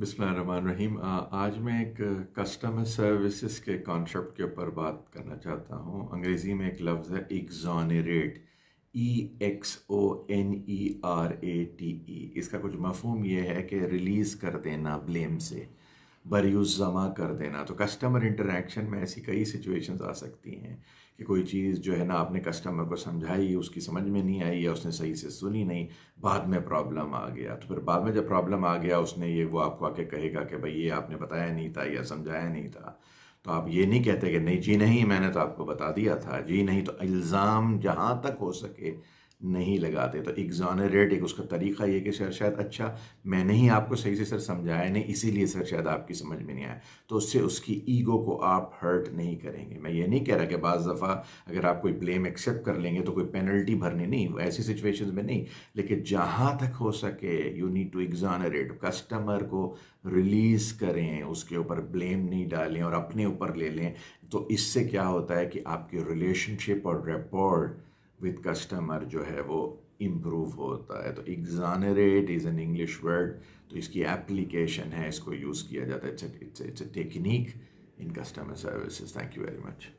रहीम आज मैं एक कस्टमर सर्विसेज के कॉन्सेप्ट के ऊपर बात करना चाहता हूँ अंग्रेज़ी में एक लफ्ज़ है exonerate E X O N E R A T E इसका कुछ मफहम यह है कि रिलीज़ कर देना ब्लेम से बरयूज़ जमा कर देना तो कस्टमर इंटरेक्शन में ऐसी कई सिचुएशंस आ सकती हैं कि कोई चीज़ जो है ना आपने कस्टमर को समझाई उसकी समझ में नहीं आई या उसने सही से सुनी नहीं बाद में प्रॉब्लम आ गया तो फिर बाद में जब प्रॉब्लम आ गया उसने ये वो आपको आके कहेगा कि भाई ये आपने बताया नहीं था या समझाया नहीं था तो आप ये नहीं कहते कि नहीं जी नहीं मैंने तो आपको बता दिया था जी नहीं तो इल्ज़ाम जहाँ तक हो सके नहीं लगाते तो एग्जॉनरेट एक उसका तरीका ये कि सर शायद अच्छा मैंने ही आपको सही से सर समझाया नहीं इसीलिए सर शायद आपकी समझ में नहीं आया तो उससे उसकी ईगो को आप हर्ट नहीं करेंगे मैं ये नहीं कह रहा कि बज़ दफ़ा अगर आप कोई ब्लेम एक्सेप्ट कर लेंगे तो कोई पेनल्टी भरनी नहीं ऐसी सिचुएशन में नहीं लेकिन जहाँ तक हो सके you need to exonerate customer को रिलीज़ करें उसके ऊपर ब्लेम नहीं डालें और अपने ऊपर ले लें तो इससे क्या होता है कि आपकी रिलेशनशिप और रेपॉर्ड विद कस्टमर जो है वो इम्प्रूव होता है तो exonerate is an English word तो इसकी एप्लीकेशन है इसको यूज़ किया जाता है it's it's it's a technique in customer services thank you very much